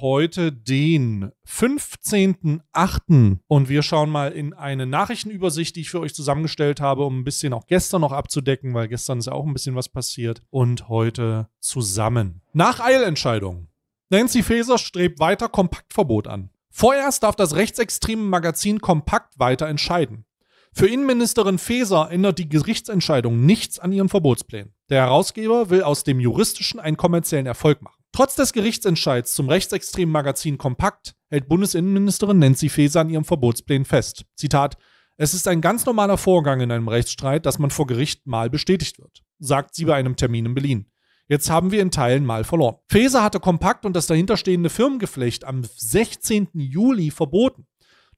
heute den 15.8. und wir schauen mal in eine Nachrichtenübersicht, die ich für euch zusammengestellt habe, um ein bisschen auch gestern noch abzudecken, weil gestern ist ja auch ein bisschen was passiert und heute zusammen. Nach Eilentscheidung. Nancy Faeser strebt weiter Kompaktverbot an. Vorerst darf das rechtsextreme Magazin Kompakt weiter entscheiden. Für Innenministerin Faeser ändert die Gerichtsentscheidung nichts an ihren Verbotsplänen. Der Herausgeber will aus dem juristischen einen kommerziellen Erfolg machen. Trotz des Gerichtsentscheids zum rechtsextremen Magazin Kompakt hält Bundesinnenministerin Nancy Faeser an ihrem Verbotsplänen fest. Zitat: Es ist ein ganz normaler Vorgang in einem Rechtsstreit, dass man vor Gericht mal bestätigt wird, sagt sie bei einem Termin in Berlin. Jetzt haben wir in Teilen mal verloren. Faeser hatte Kompakt und das dahinterstehende Firmengeflecht am 16. Juli verboten.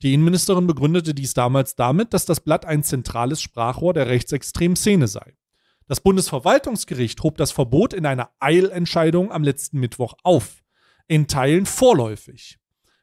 Die Innenministerin begründete dies damals damit, dass das Blatt ein zentrales Sprachrohr der rechtsextremen Szene sei. Das Bundesverwaltungsgericht hob das Verbot in einer Eilentscheidung am letzten Mittwoch auf, in Teilen vorläufig.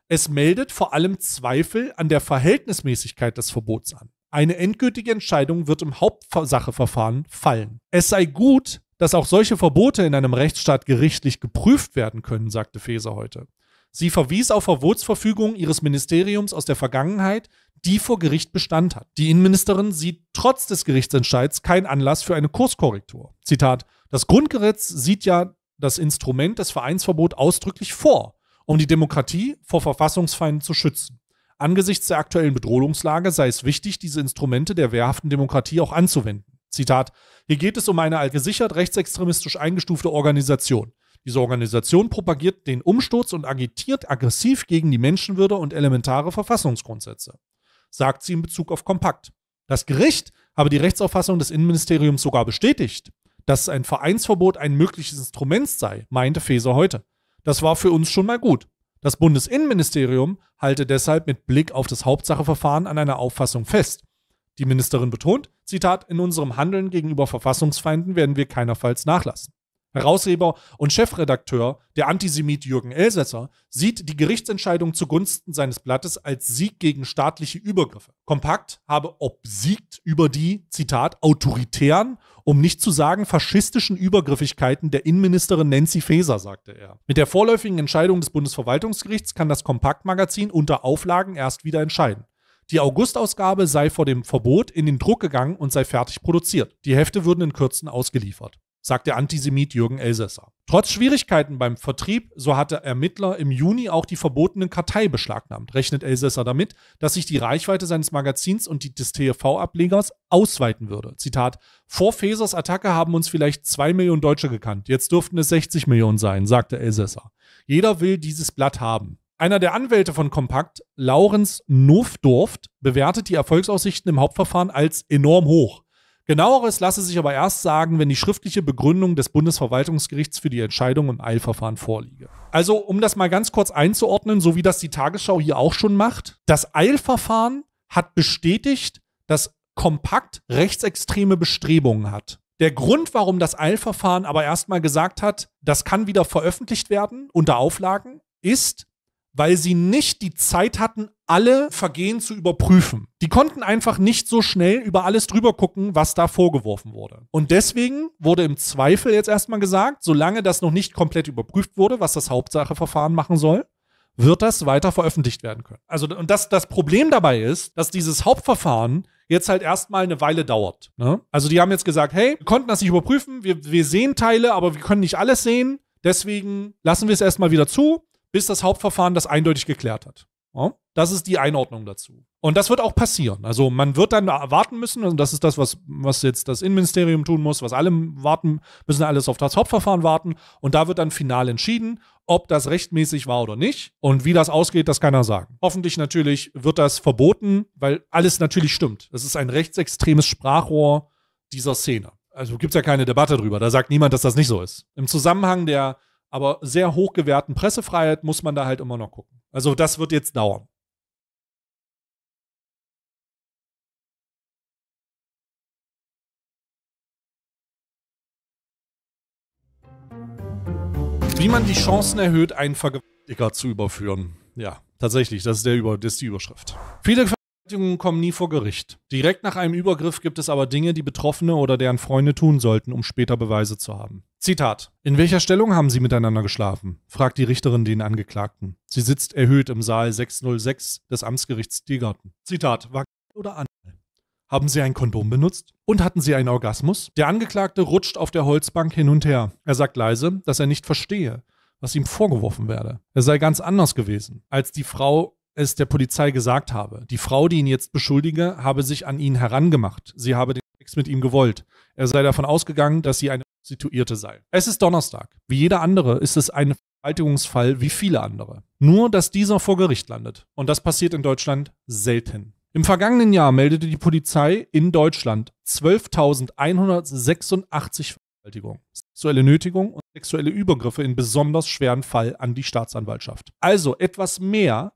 Es meldet vor allem Zweifel an der Verhältnismäßigkeit des Verbots an. Eine endgültige Entscheidung wird im Hauptsacheverfahren fallen. Es sei gut, dass auch solche Verbote in einem Rechtsstaat gerichtlich geprüft werden können, sagte Feser heute. Sie verwies auf Verbotsverfügung ihres Ministeriums aus der Vergangenheit, die vor Gericht Bestand hat. Die Innenministerin sieht trotz des Gerichtsentscheids keinen Anlass für eine Kurskorrektur. Zitat: Das Grundgesetz sieht ja das Instrument des Vereinsverbot ausdrücklich vor, um die Demokratie vor Verfassungsfeinden zu schützen. Angesichts der aktuellen Bedrohungslage sei es wichtig, diese Instrumente der wehrhaften Demokratie auch anzuwenden. Zitat: Hier geht es um eine gesichert rechtsextremistisch eingestufte Organisation. Diese Organisation propagiert den Umsturz und agitiert aggressiv gegen die Menschenwürde und elementare Verfassungsgrundsätze, sagt sie in Bezug auf Kompakt. Das Gericht habe die Rechtsauffassung des Innenministeriums sogar bestätigt, dass ein Vereinsverbot ein mögliches Instrument sei, meinte Feser heute. Das war für uns schon mal gut. Das Bundesinnenministerium halte deshalb mit Blick auf das Hauptsacheverfahren an einer Auffassung fest. Die Ministerin betont, Zitat, in unserem Handeln gegenüber Verfassungsfeinden werden wir keinerfalls nachlassen. Herausgeber und Chefredakteur der Antisemit Jürgen Elsässer, sieht die Gerichtsentscheidung zugunsten seines Blattes als Sieg gegen staatliche Übergriffe. Kompakt habe obsiegt über die, Zitat, autoritären, um nicht zu sagen faschistischen Übergriffigkeiten der Innenministerin Nancy Faeser, sagte er. Mit der vorläufigen Entscheidung des Bundesverwaltungsgerichts kann das Kompakt-Magazin unter Auflagen erst wieder entscheiden. Die Augustausgabe sei vor dem Verbot in den Druck gegangen und sei fertig produziert. Die Hefte würden in Kürzen ausgeliefert sagt der Antisemit Jürgen Elsässer. Trotz Schwierigkeiten beim Vertrieb, so hatte Ermittler im Juni auch die verbotene Kartei beschlagnahmt, rechnet Elsässer damit, dass sich die Reichweite seines Magazins und die des tv ablegers ausweiten würde. Zitat, vor Fesers Attacke haben uns vielleicht zwei Millionen Deutsche gekannt, jetzt dürften es 60 Millionen sein, sagte Elsässer. Jeder will dieses Blatt haben. Einer der Anwälte von Kompakt, Laurens Nofdorft, bewertet die Erfolgsaussichten im Hauptverfahren als enorm hoch. Genaueres lasse sich aber erst sagen, wenn die schriftliche Begründung des Bundesverwaltungsgerichts für die Entscheidung im Eilverfahren vorliege. Also, um das mal ganz kurz einzuordnen, so wie das die Tagesschau hier auch schon macht, das Eilverfahren hat bestätigt, dass Kompakt rechtsextreme Bestrebungen hat. Der Grund, warum das Eilverfahren aber erstmal gesagt hat, das kann wieder veröffentlicht werden unter Auflagen, ist, weil sie nicht die Zeit hatten, alle Vergehen zu überprüfen. Die konnten einfach nicht so schnell über alles drüber gucken, was da vorgeworfen wurde. Und deswegen wurde im Zweifel jetzt erstmal gesagt, solange das noch nicht komplett überprüft wurde, was das Hauptsacheverfahren machen soll, wird das weiter veröffentlicht werden können. Also, und das, das Problem dabei ist, dass dieses Hauptverfahren jetzt halt erstmal eine Weile dauert. Ne? Also, die haben jetzt gesagt, hey, wir konnten das nicht überprüfen, wir, wir sehen Teile, aber wir können nicht alles sehen. Deswegen lassen wir es erstmal wieder zu bis das Hauptverfahren das eindeutig geklärt hat. Das ist die Einordnung dazu. Und das wird auch passieren. Also man wird dann warten müssen, und das ist das, was, was jetzt das Innenministerium tun muss, was alle warten, müssen alles auf das Hauptverfahren warten. Und da wird dann final entschieden, ob das rechtmäßig war oder nicht. Und wie das ausgeht, das kann er sagen. Hoffentlich natürlich wird das verboten, weil alles natürlich stimmt. Das ist ein rechtsextremes Sprachrohr dieser Szene. Also gibt es ja keine Debatte drüber. Da sagt niemand, dass das nicht so ist. Im Zusammenhang der aber sehr gewährten Pressefreiheit muss man da halt immer noch gucken. Also das wird jetzt dauern. Wie man die Chancen erhöht, einen Vergewaltiger zu überführen. Ja, tatsächlich, das ist, der Über das ist die Überschrift. Viele Beschuldigungen kommen nie vor Gericht. Direkt nach einem Übergriff gibt es aber Dinge, die Betroffene oder deren Freunde tun sollten, um später Beweise zu haben. Zitat. In welcher Stellung haben Sie miteinander geschlafen? fragt die Richterin den Angeklagten. Sie sitzt erhöht im Saal 606 des Amtsgerichts Diegarten. Zitat. War oder an? Haben Sie ein Kondom benutzt? Und hatten Sie einen Orgasmus? Der Angeklagte rutscht auf der Holzbank hin und her. Er sagt leise, dass er nicht verstehe, was ihm vorgeworfen werde. Er sei ganz anders gewesen, als die Frau es der Polizei gesagt habe. Die Frau, die ihn jetzt beschuldige, habe sich an ihn herangemacht. Sie habe den Sex mit ihm gewollt. Er sei davon ausgegangen, dass sie eine Prostituierte sei. Es ist Donnerstag. Wie jeder andere ist es ein Vergewaltigungsfall wie viele andere. Nur, dass dieser vor Gericht landet. Und das passiert in Deutschland selten. Im vergangenen Jahr meldete die Polizei in Deutschland 12.186 Vergewaltigungen, sexuelle Nötigung und sexuelle Übergriffe in besonders schweren Fall an die Staatsanwaltschaft. Also etwas mehr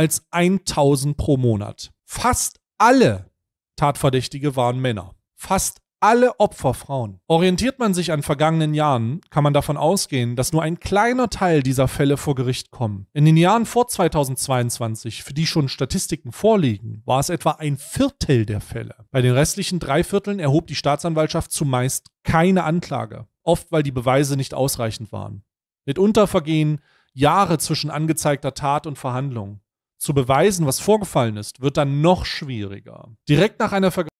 als 1000 pro Monat. Fast alle Tatverdächtige waren Männer. Fast alle Opfer Frauen. Orientiert man sich an vergangenen Jahren, kann man davon ausgehen, dass nur ein kleiner Teil dieser Fälle vor Gericht kommen. In den Jahren vor 2022, für die schon Statistiken vorliegen, war es etwa ein Viertel der Fälle. Bei den restlichen drei Vierteln erhob die Staatsanwaltschaft zumeist keine Anklage, oft weil die Beweise nicht ausreichend waren. Mitunter vergehen Jahre zwischen angezeigter Tat und Verhandlung zu beweisen, was vorgefallen ist, wird dann noch schwieriger. Direkt nach einer Vergewaltigung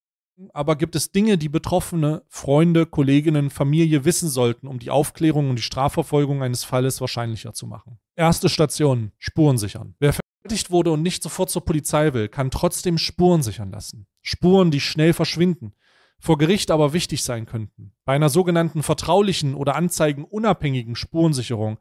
aber gibt es Dinge, die Betroffene, Freunde, Kolleginnen, Familie wissen sollten, um die Aufklärung und die Strafverfolgung eines Falles wahrscheinlicher zu machen. Erste Station: Spuren sichern. Wer vergewaltigt wurde und nicht sofort zur Polizei will, kann trotzdem Spuren sichern lassen. Spuren, die schnell verschwinden, vor Gericht aber wichtig sein könnten. Bei einer sogenannten vertraulichen oder anzeigenunabhängigen Spurensicherung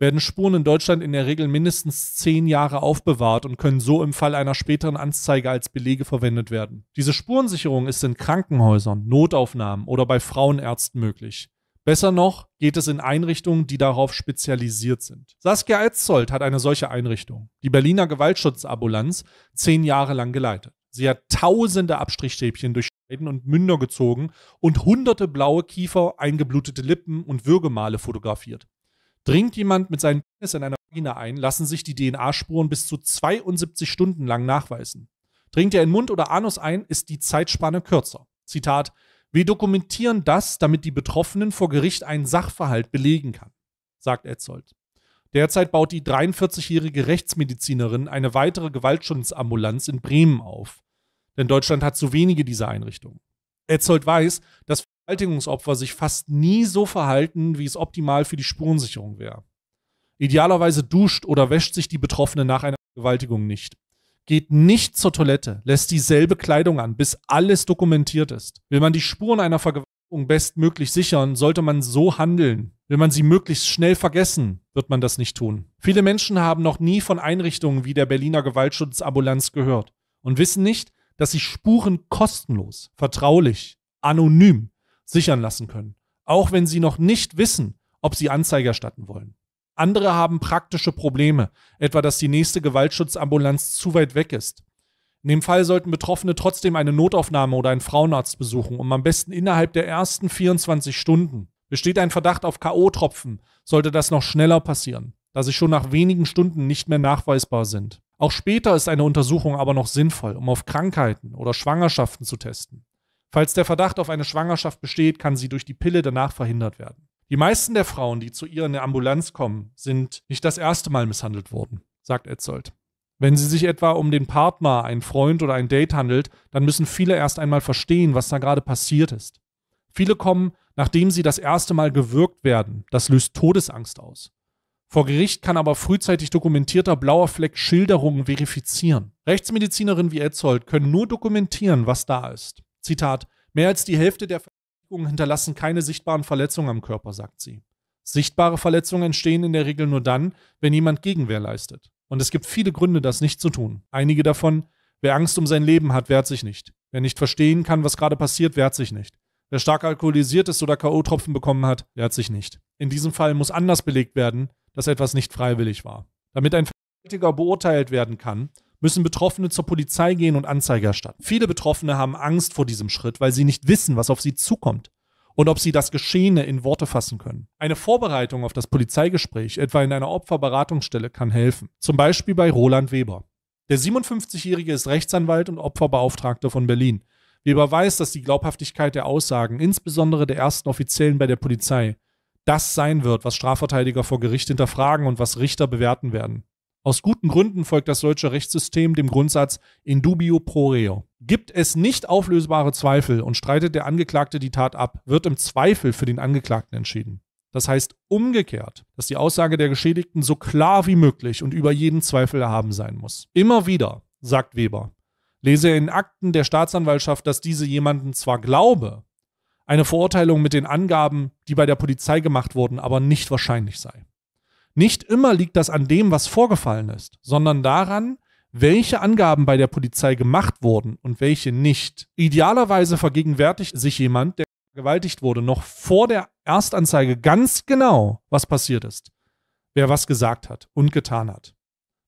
werden Spuren in Deutschland in der Regel mindestens zehn Jahre aufbewahrt und können so im Fall einer späteren Anzeige als Belege verwendet werden. Diese Spurensicherung ist in Krankenhäusern, Notaufnahmen oder bei Frauenärzten möglich. Besser noch geht es in Einrichtungen, die darauf spezialisiert sind. Saskia Etzold hat eine solche Einrichtung, die Berliner Gewaltschutzambulanz, zehn Jahre lang geleitet. Sie hat tausende Abstrichstäbchen durch und Münder gezogen und hunderte blaue Kiefer, eingeblutete Lippen und Würgemale fotografiert. Dringt jemand mit seinem Penis in einer Vagina ein, lassen sich die DNA-Spuren bis zu 72 Stunden lang nachweisen. Dringt er in Mund oder Anus ein, ist die Zeitspanne kürzer. Zitat: Wir dokumentieren das, damit die Betroffenen vor Gericht einen Sachverhalt belegen kann, sagt Edzold. Derzeit baut die 43-jährige Rechtsmedizinerin eine weitere Gewaltschutzambulanz in Bremen auf. Denn Deutschland hat zu wenige dieser Einrichtungen. Edzold weiß, dass Vergewaltigungsopfer sich fast nie so verhalten, wie es optimal für die Spurensicherung wäre. Idealerweise duscht oder wäscht sich die Betroffene nach einer Vergewaltigung nicht. Geht nicht zur Toilette, lässt dieselbe Kleidung an, bis alles dokumentiert ist. Will man die Spuren einer Vergewaltigung bestmöglich sichern, sollte man so handeln. Will man sie möglichst schnell vergessen, wird man das nicht tun. Viele Menschen haben noch nie von Einrichtungen wie der Berliner Gewaltschutzambulanz gehört und wissen nicht, dass sie Spuren kostenlos, vertraulich, anonym sichern lassen können, auch wenn sie noch nicht wissen, ob sie Anzeige erstatten wollen. Andere haben praktische Probleme, etwa dass die nächste Gewaltschutzambulanz zu weit weg ist. In dem Fall sollten Betroffene trotzdem eine Notaufnahme oder einen Frauenarzt besuchen, um am besten innerhalb der ersten 24 Stunden. Besteht ein Verdacht auf KO-Tropfen, sollte das noch schneller passieren, da sie schon nach wenigen Stunden nicht mehr nachweisbar sind. Auch später ist eine Untersuchung aber noch sinnvoll, um auf Krankheiten oder Schwangerschaften zu testen. Falls der Verdacht auf eine Schwangerschaft besteht, kann sie durch die Pille danach verhindert werden. Die meisten der Frauen, die zu ihr in der Ambulanz kommen, sind nicht das erste Mal misshandelt worden, sagt Edzold. Wenn sie sich etwa um den Partner, einen Freund oder ein Date handelt, dann müssen viele erst einmal verstehen, was da gerade passiert ist. Viele kommen, nachdem sie das erste Mal gewürgt werden. Das löst Todesangst aus. Vor Gericht kann aber frühzeitig dokumentierter blauer Fleck Schilderungen verifizieren. Rechtsmedizinerinnen wie Edzold können nur dokumentieren, was da ist. Zitat, mehr als die Hälfte der Verletzungen hinterlassen keine sichtbaren Verletzungen am Körper, sagt sie. Sichtbare Verletzungen entstehen in der Regel nur dann, wenn jemand Gegenwehr leistet. Und es gibt viele Gründe, das nicht zu tun. Einige davon, wer Angst um sein Leben hat, wehrt sich nicht. Wer nicht verstehen kann, was gerade passiert, wehrt sich nicht. Wer stark alkoholisiert ist oder K.O.-Tropfen bekommen hat, wehrt sich nicht. In diesem Fall muss anders belegt werden, dass etwas nicht freiwillig war. Damit ein Verletziger beurteilt werden kann, müssen Betroffene zur Polizei gehen und Anzeige erstatten. Viele Betroffene haben Angst vor diesem Schritt, weil sie nicht wissen, was auf sie zukommt und ob sie das Geschehene in Worte fassen können. Eine Vorbereitung auf das Polizeigespräch, etwa in einer Opferberatungsstelle, kann helfen. Zum Beispiel bei Roland Weber. Der 57-Jährige ist Rechtsanwalt und Opferbeauftragter von Berlin. Weber weiß, dass die Glaubhaftigkeit der Aussagen, insbesondere der ersten Offiziellen bei der Polizei, das sein wird, was Strafverteidiger vor Gericht hinterfragen und was Richter bewerten werden. Aus guten Gründen folgt das deutsche Rechtssystem dem Grundsatz in dubio pro reo. Gibt es nicht auflösbare Zweifel und streitet der Angeklagte die Tat ab, wird im Zweifel für den Angeklagten entschieden. Das heißt umgekehrt, dass die Aussage der Geschädigten so klar wie möglich und über jeden Zweifel erhaben sein muss. Immer wieder, sagt Weber, lese in Akten der Staatsanwaltschaft, dass diese jemanden zwar glaube, eine Verurteilung mit den Angaben, die bei der Polizei gemacht wurden, aber nicht wahrscheinlich sei. Nicht immer liegt das an dem, was vorgefallen ist, sondern daran, welche Angaben bei der Polizei gemacht wurden und welche nicht. Idealerweise vergegenwärtigt sich jemand, der vergewaltigt wurde, noch vor der Erstanzeige ganz genau, was passiert ist, wer was gesagt hat und getan hat.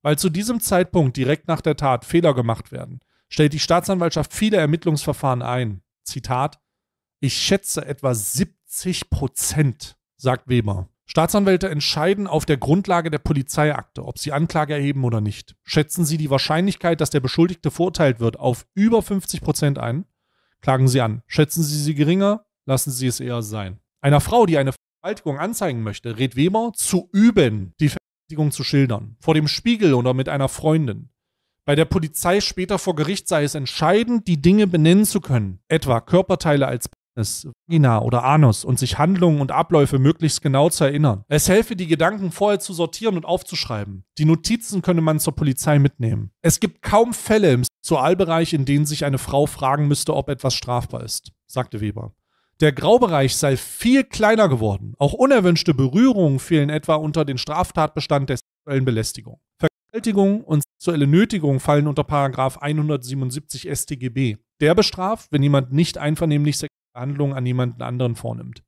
Weil zu diesem Zeitpunkt direkt nach der Tat Fehler gemacht werden, stellt die Staatsanwaltschaft viele Ermittlungsverfahren ein. Zitat: Ich schätze etwa 70 Prozent, sagt Weber. Staatsanwälte entscheiden auf der Grundlage der Polizeiakte, ob sie Anklage erheben oder nicht. Schätzen sie die Wahrscheinlichkeit, dass der Beschuldigte verurteilt wird, auf über 50 Prozent ein, klagen sie an. Schätzen sie sie geringer, lassen sie es eher sein. Einer Frau, die eine Vergewaltigung anzeigen möchte, rät Weber zu üben, die Vergewaltigung zu schildern, vor dem Spiegel oder mit einer Freundin. Bei der Polizei später vor Gericht sei es entscheidend, die Dinge benennen zu können, etwa Körperteile als des Vagina oder Anus und sich Handlungen und Abläufe möglichst genau zu erinnern. Es helfe, die Gedanken vorher zu sortieren und aufzuschreiben. Die Notizen könne man zur Polizei mitnehmen. Es gibt kaum Fälle im Sexualbereich, in denen sich eine Frau fragen müsste, ob etwas strafbar ist, sagte Weber. Der Graubereich sei viel kleiner geworden. Auch unerwünschte Berührungen fielen etwa unter den Straftatbestand der sexuellen Belästigung. Vergewaltigung und sexuelle Nötigung fallen unter Paragraf 177 StGB. Der bestraft, wenn jemand nicht einvernehmlich sexuell Handlung an jemanden anderen vornimmt.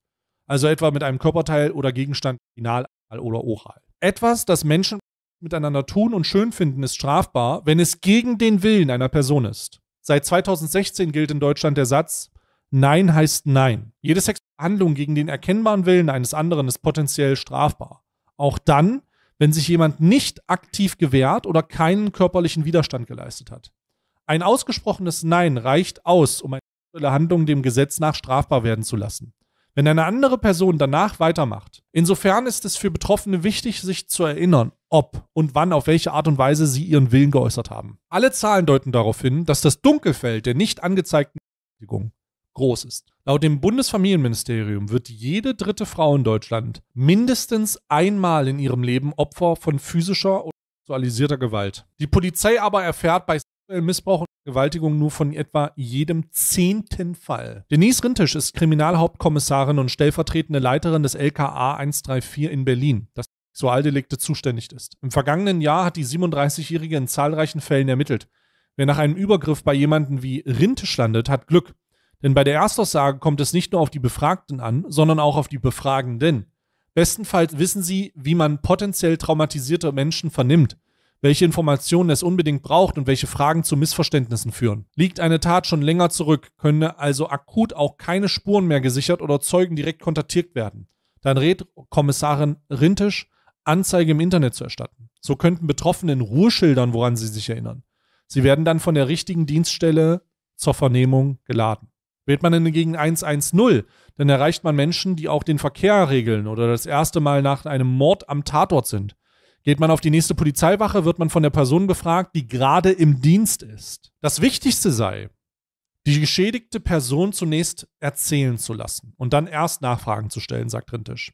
Also etwa mit einem Körperteil oder Gegenstand, final oder oral. Etwas, das Menschen miteinander tun und schön finden, ist strafbar, wenn es gegen den Willen einer Person ist. Seit 2016 gilt in Deutschland der Satz, Nein heißt Nein. Jede sexuelle Sexhandlung gegen den erkennbaren Willen eines anderen ist potenziell strafbar. Auch dann, wenn sich jemand nicht aktiv gewehrt oder keinen körperlichen Widerstand geleistet hat. Ein ausgesprochenes Nein reicht aus, um ein Handlung dem Gesetz nach strafbar werden zu lassen. Wenn eine andere Person danach weitermacht, insofern ist es für Betroffene wichtig, sich zu erinnern, ob und wann auf welche Art und Weise sie ihren Willen geäußert haben. Alle Zahlen deuten darauf hin, dass das Dunkelfeld der nicht angezeigten Belästigung groß ist. Laut dem Bundesfamilienministerium wird jede dritte Frau in Deutschland mindestens einmal in ihrem Leben Opfer von physischer oder sexualisierter Gewalt. Die Polizei aber erfährt bei äh, Missbrauch und Vergewaltigung nur von etwa jedem zehnten Fall. Denise Rintisch ist Kriminalhauptkommissarin und stellvertretende Leiterin des LKA 134 in Berlin. Das Sexualdelikte zuständig ist. Im vergangenen Jahr hat die 37-Jährige in zahlreichen Fällen ermittelt. Wer nach einem Übergriff bei jemandem wie Rintisch landet, hat Glück. Denn bei der Erstaussage kommt es nicht nur auf die Befragten an, sondern auch auf die Befragenden. Bestenfalls wissen sie, wie man potenziell traumatisierte Menschen vernimmt welche Informationen es unbedingt braucht und welche Fragen zu Missverständnissen führen. Liegt eine Tat schon länger zurück, können also akut auch keine Spuren mehr gesichert oder Zeugen direkt kontaktiert werden. Dann rät Kommissarin Rintisch, Anzeige im Internet zu erstatten. So könnten Betroffene in Ruhe schildern, woran sie sich erinnern. Sie werden dann von der richtigen Dienststelle zur Vernehmung geladen. Wählt man hingegen 110, dann erreicht man Menschen, die auch den Verkehr regeln oder das erste Mal nach einem Mord am Tatort sind. Geht man auf die nächste Polizeiwache, wird man von der Person befragt, die gerade im Dienst ist. Das Wichtigste sei, die geschädigte Person zunächst erzählen zu lassen und dann erst Nachfragen zu stellen, sagt Rintisch.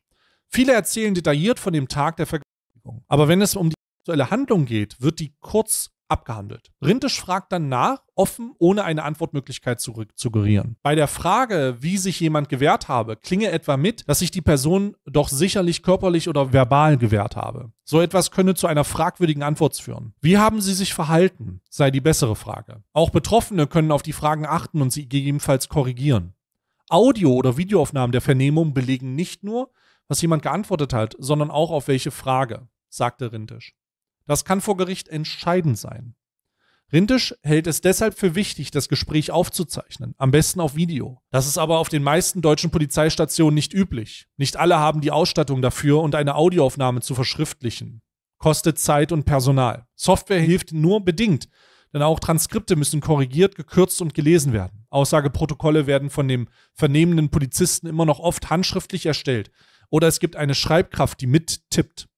Viele erzählen detailliert von dem Tag der Vergewaltigung. Aber wenn es um die aktuelle Handlung geht, wird die kurz abgehandelt. Rintisch fragt dann nach, offen, ohne eine Antwortmöglichkeit zu suggerieren. Bei der Frage, wie sich jemand gewehrt habe, klinge etwa mit, dass sich die Person doch sicherlich körperlich oder verbal gewehrt habe. So etwas könne zu einer fragwürdigen Antwort führen. Wie haben sie sich verhalten, sei die bessere Frage. Auch Betroffene können auf die Fragen achten und sie gegebenenfalls korrigieren. Audio- oder Videoaufnahmen der Vernehmung belegen nicht nur, was jemand geantwortet hat, sondern auch auf welche Frage, sagte Rintisch. Das kann vor Gericht entscheidend sein. Rintisch hält es deshalb für wichtig, das Gespräch aufzuzeichnen, am besten auf Video. Das ist aber auf den meisten deutschen Polizeistationen nicht üblich. Nicht alle haben die Ausstattung dafür und eine Audioaufnahme zu verschriftlichen. Kostet Zeit und Personal. Software hilft nur bedingt, denn auch Transkripte müssen korrigiert, gekürzt und gelesen werden. Aussageprotokolle werden von dem vernehmenden Polizisten immer noch oft handschriftlich erstellt oder es gibt eine Schreibkraft, die mittippt.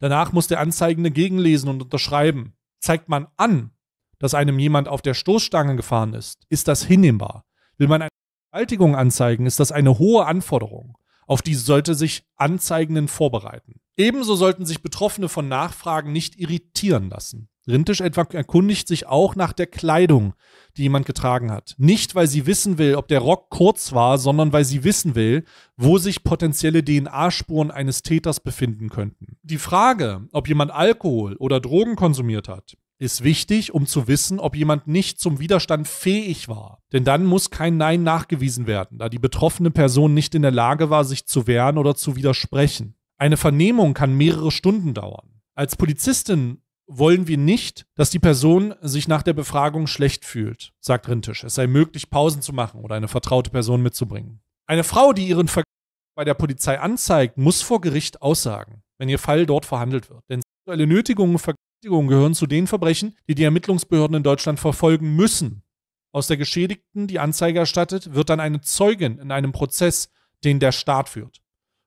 Danach muss der Anzeigende gegenlesen und unterschreiben. Zeigt man an, dass einem jemand auf der Stoßstange gefahren ist, ist das hinnehmbar. Will man eine Vergewaltigung anzeigen, ist das eine hohe Anforderung, auf die sollte sich Anzeigenden vorbereiten. Ebenso sollten sich Betroffene von Nachfragen nicht irritieren lassen. Rintisch etwa erkundigt sich auch nach der Kleidung, die jemand getragen hat. Nicht, weil sie wissen will, ob der Rock kurz war, sondern weil sie wissen will, wo sich potenzielle DNA-Spuren eines Täters befinden könnten. Die Frage, ob jemand Alkohol oder Drogen konsumiert hat, ist wichtig, um zu wissen, ob jemand nicht zum Widerstand fähig war. Denn dann muss kein Nein nachgewiesen werden, da die betroffene Person nicht in der Lage war, sich zu wehren oder zu widersprechen. Eine Vernehmung kann mehrere Stunden dauern. Als Polizistin wollen wir nicht, dass die Person sich nach der Befragung schlecht fühlt, sagt Rintisch. Es sei möglich, Pausen zu machen oder eine vertraute Person mitzubringen. Eine Frau, die ihren Vergleich bei der Polizei anzeigt, muss vor Gericht aussagen, wenn ihr Fall dort verhandelt wird. Denn sexuelle Nötigungen und Vergewaltigungen gehören zu den Verbrechen, die die Ermittlungsbehörden in Deutschland verfolgen müssen. Aus der Geschädigten, die Anzeige erstattet, wird dann eine Zeugin in einem Prozess, den der Staat führt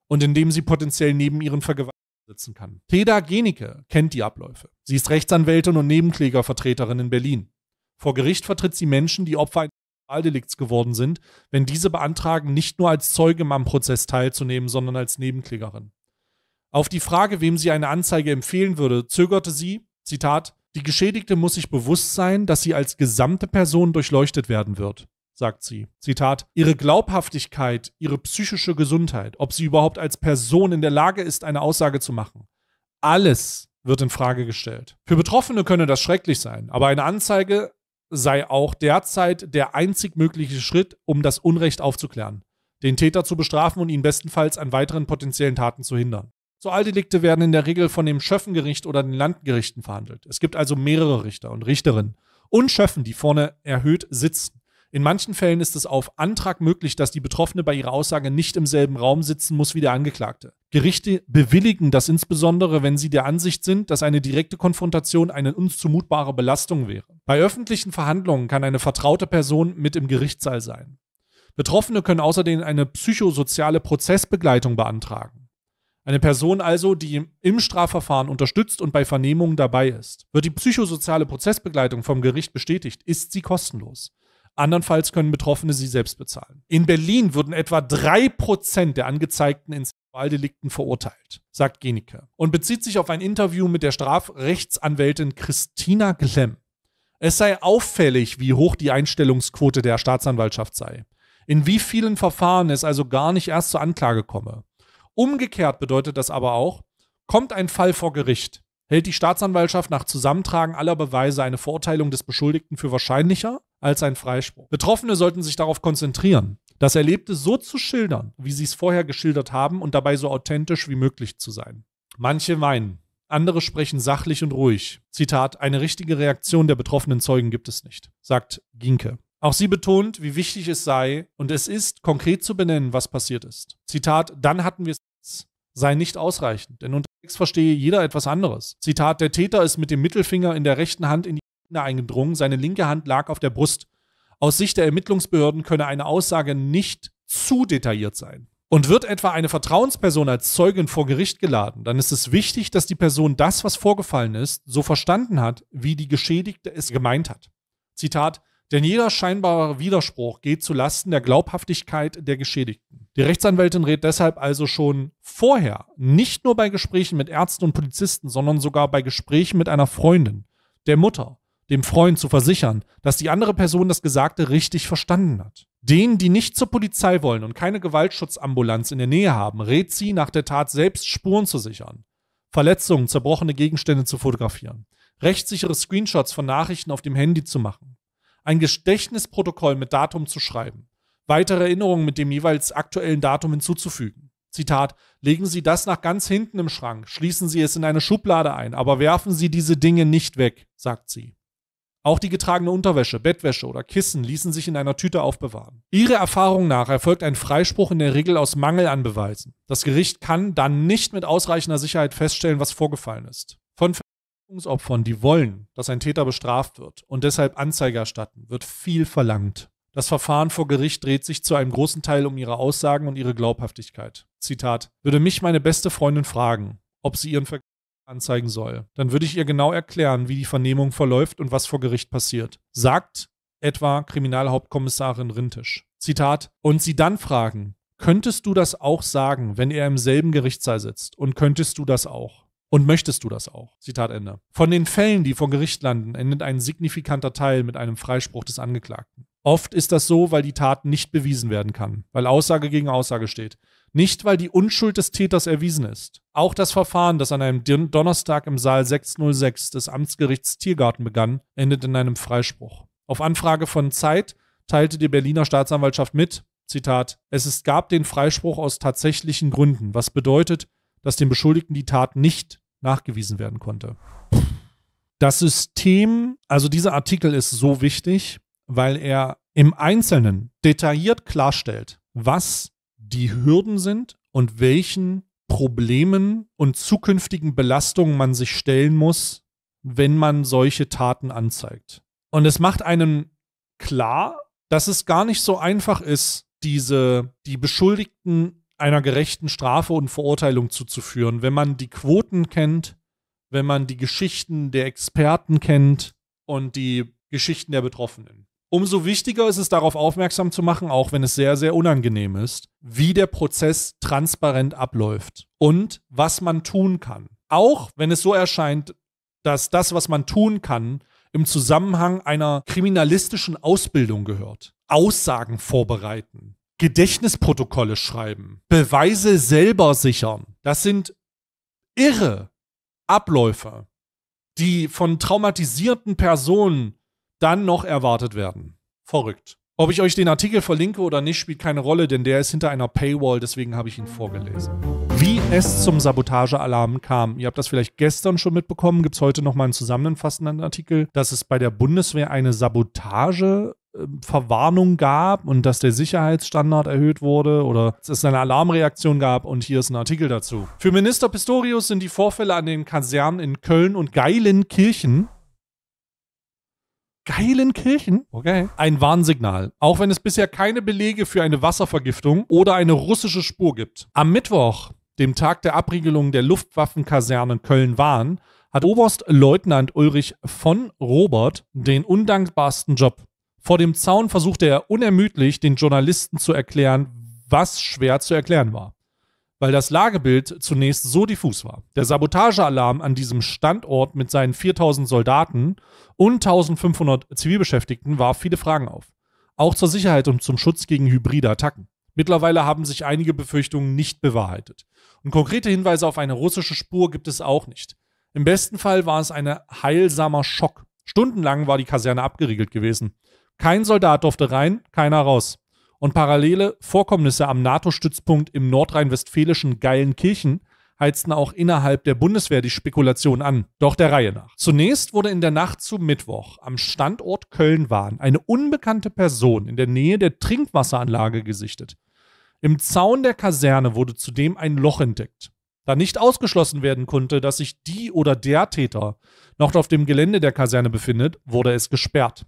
und in dem sie potenziell neben ihren Vergewaltigungen sitzen kann. Teda Genike kennt die Abläufe. Sie ist Rechtsanwältin und Nebenklägervertreterin in Berlin. Vor Gericht vertritt sie Menschen, die Opfer eines Sexualdelikts geworden sind, wenn diese beantragen, nicht nur als Zeuge am Prozess teilzunehmen, sondern als Nebenklägerin. Auf die Frage, wem sie eine Anzeige empfehlen würde, zögerte sie, Zitat, die Geschädigte muss sich bewusst sein, dass sie als gesamte Person durchleuchtet werden wird sagt sie. Zitat, ihre Glaubhaftigkeit, ihre psychische Gesundheit, ob sie überhaupt als Person in der Lage ist, eine Aussage zu machen. Alles wird in Frage gestellt. Für Betroffene könne das schrecklich sein, aber eine Anzeige sei auch derzeit der einzig mögliche Schritt, um das Unrecht aufzuklären, den Täter zu bestrafen und ihn bestenfalls an weiteren potenziellen Taten zu hindern. So Alldelikte werden in der Regel von dem Schöffengericht oder den Landgerichten verhandelt. Es gibt also mehrere Richter und Richterinnen und Schöffen, die vorne erhöht sitzen. In manchen Fällen ist es auf Antrag möglich, dass die Betroffene bei ihrer Aussage nicht im selben Raum sitzen muss wie der Angeklagte. Gerichte bewilligen das insbesondere, wenn sie der Ansicht sind, dass eine direkte Konfrontation eine unzumutbare Belastung wäre. Bei öffentlichen Verhandlungen kann eine vertraute Person mit im Gerichtssaal sein. Betroffene können außerdem eine psychosoziale Prozessbegleitung beantragen. Eine Person also, die im Strafverfahren unterstützt und bei Vernehmungen dabei ist. Wird die psychosoziale Prozessbegleitung vom Gericht bestätigt, ist sie kostenlos. Andernfalls können Betroffene sie selbst bezahlen. In Berlin würden etwa 3% der angezeigten in Sexualdelikten verurteilt, sagt Genike und bezieht sich auf ein Interview mit der Strafrechtsanwältin Christina Glemm. Es sei auffällig, wie hoch die Einstellungsquote der Staatsanwaltschaft sei. In wie vielen Verfahren es also gar nicht erst zur Anklage komme. Umgekehrt bedeutet das aber auch, kommt ein Fall vor Gericht, hält die Staatsanwaltschaft nach Zusammentragen aller Beweise eine Verurteilung des Beschuldigten für wahrscheinlicher als ein Freispruch. Betroffene sollten sich darauf konzentrieren, das Erlebte so zu schildern, wie sie es vorher geschildert haben und dabei so authentisch wie möglich zu sein. Manche weinen, andere sprechen sachlich und ruhig. Zitat, eine richtige Reaktion der betroffenen Zeugen gibt es nicht, sagt Ginke. Auch sie betont, wie wichtig es sei, und es ist, konkret zu benennen, was passiert ist. Zitat, dann hatten wir es, sei nicht ausreichend, denn unterwegs verstehe jeder etwas anderes. Zitat, der Täter ist mit dem Mittelfinger in der rechten Hand in die Ägypter eingedrungen. Seine linke Hand lag auf der Brust. Aus Sicht der Ermittlungsbehörden könne eine Aussage nicht zu detailliert sein. Und wird etwa eine Vertrauensperson als Zeugin vor Gericht geladen, dann ist es wichtig, dass die Person das, was vorgefallen ist, so verstanden hat, wie die Geschädigte es gemeint hat. Zitat, denn jeder scheinbare Widerspruch geht zu Lasten der Glaubhaftigkeit der Geschädigten. Die Rechtsanwältin rät deshalb also schon vorher, nicht nur bei Gesprächen mit Ärzten und Polizisten, sondern sogar bei Gesprächen mit einer Freundin, der Mutter, dem Freund zu versichern, dass die andere Person das Gesagte richtig verstanden hat. Denen, die nicht zur Polizei wollen und keine Gewaltschutzambulanz in der Nähe haben, rät sie, nach der Tat selbst Spuren zu sichern, Verletzungen, zerbrochene Gegenstände zu fotografieren, rechtssichere Screenshots von Nachrichten auf dem Handy zu machen, ein Gedächtnisprotokoll mit Datum zu schreiben, weitere Erinnerungen mit dem jeweils aktuellen Datum hinzuzufügen. Zitat, legen Sie das nach ganz hinten im Schrank, schließen Sie es in eine Schublade ein, aber werfen Sie diese Dinge nicht weg, sagt sie. Auch die getragene Unterwäsche, Bettwäsche oder Kissen ließen sich in einer Tüte aufbewahren. Ihrer Erfahrung nach erfolgt ein Freispruch in der Regel aus Mangel an Beweisen. Das Gericht kann dann nicht mit ausreichender Sicherheit feststellen, was vorgefallen ist. Von Verletzungsopfern, die wollen, dass ein Täter bestraft wird und deshalb Anzeige erstatten, wird viel verlangt. Das Verfahren vor Gericht dreht sich zu einem großen Teil um ihre Aussagen und ihre Glaubhaftigkeit. Zitat: Würde mich meine beste Freundin fragen, ob sie ihren Ver anzeigen soll, dann würde ich ihr genau erklären, wie die Vernehmung verläuft und was vor Gericht passiert. Sagt etwa Kriminalhauptkommissarin Rintisch. Zitat. Und sie dann fragen, könntest du das auch sagen, wenn er im selben Gerichtssaal sitzt? Und könntest du das auch? Und möchtest du das auch? Zitat Ende. Von den Fällen, die vor Gericht landen, endet ein signifikanter Teil mit einem Freispruch des Angeklagten. Oft ist das so, weil die Tat nicht bewiesen werden kann, weil Aussage gegen Aussage steht. Nicht, weil die Unschuld des Täters erwiesen ist. Auch das Verfahren, das an einem Donnerstag im Saal 606 des Amtsgerichts Tiergarten begann, endet in einem Freispruch. Auf Anfrage von Zeit teilte die Berliner Staatsanwaltschaft mit, Zitat, es ist, gab den Freispruch aus tatsächlichen Gründen, was bedeutet, dass dem Beschuldigten die Tat nicht nachgewiesen werden konnte. Das System, also dieser Artikel ist so wichtig, weil er im Einzelnen detailliert klarstellt, was die Hürden sind und welchen Problemen und zukünftigen Belastungen man sich stellen muss, wenn man solche Taten anzeigt. Und es macht einem klar, dass es gar nicht so einfach ist, diese, die Beschuldigten einer gerechten Strafe und Verurteilung zuzuführen, wenn man die Quoten kennt, wenn man die Geschichten der Experten kennt und die Geschichten der Betroffenen. Umso wichtiger ist es, darauf aufmerksam zu machen, auch wenn es sehr, sehr unangenehm ist, wie der Prozess transparent abläuft und was man tun kann. Auch wenn es so erscheint, dass das, was man tun kann, im Zusammenhang einer kriminalistischen Ausbildung gehört. Aussagen vorbereiten, Gedächtnisprotokolle schreiben, Beweise selber sichern. Das sind irre Abläufe, die von traumatisierten Personen dann noch erwartet werden. Verrückt. Ob ich euch den Artikel verlinke oder nicht, spielt keine Rolle, denn der ist hinter einer Paywall, deswegen habe ich ihn vorgelesen. Wie es zum Sabotagealarm kam, ihr habt das vielleicht gestern schon mitbekommen, gibt es heute nochmal einen zusammenfassenden Artikel, dass es bei der Bundeswehr eine Sabotage ähm, Verwarnung gab und dass der Sicherheitsstandard erhöht wurde oder es eine Alarmreaktion gab und hier ist ein Artikel dazu. Für Minister Pistorius sind die Vorfälle an den Kasernen in Köln und Geilenkirchen geilen Kirchen okay. ein Warnsignal, auch wenn es bisher keine Belege für eine Wasservergiftung oder eine russische Spur gibt. Am Mittwoch, dem Tag der Abriegelung der Luftwaffenkaserne Köln-Wahn, hat Oberstleutnant Ulrich von Robert den undankbarsten Job. Vor dem Zaun versuchte er unermüdlich, den Journalisten zu erklären, was schwer zu erklären war weil das Lagebild zunächst so diffus war. Der Sabotagealarm an diesem Standort mit seinen 4000 Soldaten und 1500 Zivilbeschäftigten warf viele Fragen auf. Auch zur Sicherheit und zum Schutz gegen hybride Attacken. Mittlerweile haben sich einige Befürchtungen nicht bewahrheitet. Und konkrete Hinweise auf eine russische Spur gibt es auch nicht. Im besten Fall war es ein heilsamer Schock. Stundenlang war die Kaserne abgeriegelt gewesen. Kein Soldat durfte rein, keiner raus und parallele Vorkommnisse am NATO-Stützpunkt im nordrhein-westfälischen Geilenkirchen heizten auch innerhalb der Bundeswehr die Spekulation an. Doch der Reihe nach. Zunächst wurde in der Nacht zu Mittwoch am Standort Köln-Wahn eine unbekannte Person in der Nähe der Trinkwasseranlage gesichtet. Im Zaun der Kaserne wurde zudem ein Loch entdeckt. Da nicht ausgeschlossen werden konnte, dass sich die oder der Täter noch auf dem Gelände der Kaserne befindet, wurde es gesperrt.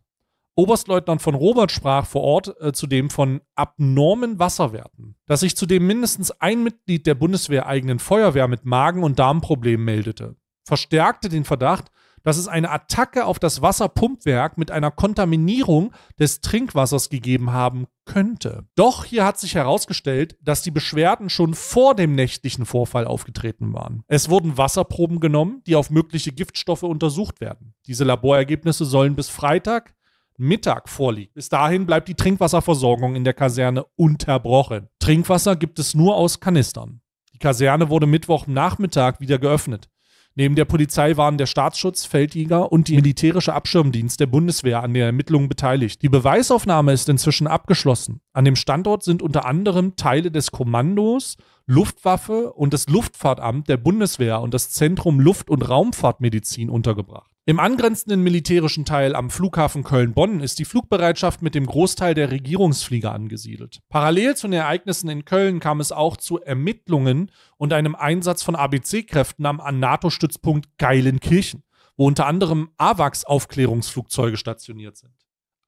Oberstleutnant von Robert sprach vor Ort äh, zudem von abnormen Wasserwerten, dass sich zudem mindestens ein Mitglied der bundeswehreigenen Feuerwehr mit Magen- und Darmproblemen meldete, verstärkte den Verdacht, dass es eine Attacke auf das Wasserpumpwerk mit einer Kontaminierung des Trinkwassers gegeben haben könnte. Doch hier hat sich herausgestellt, dass die Beschwerden schon vor dem nächtlichen Vorfall aufgetreten waren. Es wurden Wasserproben genommen, die auf mögliche Giftstoffe untersucht werden. Diese Laborergebnisse sollen bis Freitag Mittag vorliegt. Bis dahin bleibt die Trinkwasserversorgung in der Kaserne unterbrochen. Trinkwasser gibt es nur aus Kanistern. Die Kaserne wurde Mittwochnachmittag wieder geöffnet. Neben der Polizei waren der Staatsschutz, Feldjäger und die militärische Abschirmdienst der Bundeswehr an der Ermittlungen beteiligt. Die Beweisaufnahme ist inzwischen abgeschlossen. An dem Standort sind unter anderem Teile des Kommandos, Luftwaffe und das Luftfahrtamt der Bundeswehr und das Zentrum Luft- und Raumfahrtmedizin untergebracht. Im angrenzenden militärischen Teil am Flughafen Köln-Bonn ist die Flugbereitschaft mit dem Großteil der Regierungsflieger angesiedelt. Parallel zu den Ereignissen in Köln kam es auch zu Ermittlungen und einem Einsatz von ABC-Kräften am NATO-Stützpunkt Geilenkirchen, wo unter anderem AWACS-Aufklärungsflugzeuge stationiert sind.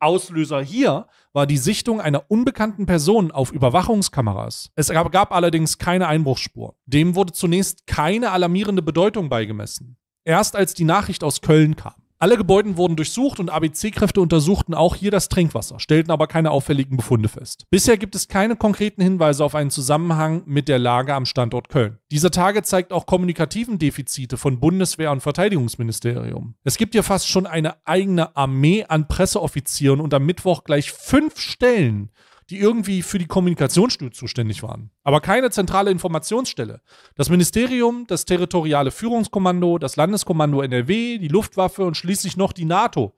Auslöser hier war die Sichtung einer unbekannten Person auf Überwachungskameras. Es gab, allerdings keine Einbruchsspur. Dem wurde zunächst keine alarmierende Bedeutung beigemessen. Erst als die Nachricht aus Köln kam. Alle Gebäude wurden durchsucht und ABC-Kräfte untersuchten auch hier das Trinkwasser, stellten aber keine auffälligen Befunde fest. Bisher gibt es keine konkreten Hinweise auf einen Zusammenhang mit der Lage am Standort Köln. Dieser Tage zeigt auch kommunikativen Defizite von Bundeswehr und Verteidigungsministerium. Es gibt hier fast schon eine eigene Armee an Presseoffizieren und am Mittwoch gleich fünf Stellen die irgendwie für die Kommunikation zuständig waren, aber keine zentrale Informationsstelle. Das Ministerium, das territoriale Führungskommando, das Landeskommando NRW, die Luftwaffe und schließlich noch die NATO.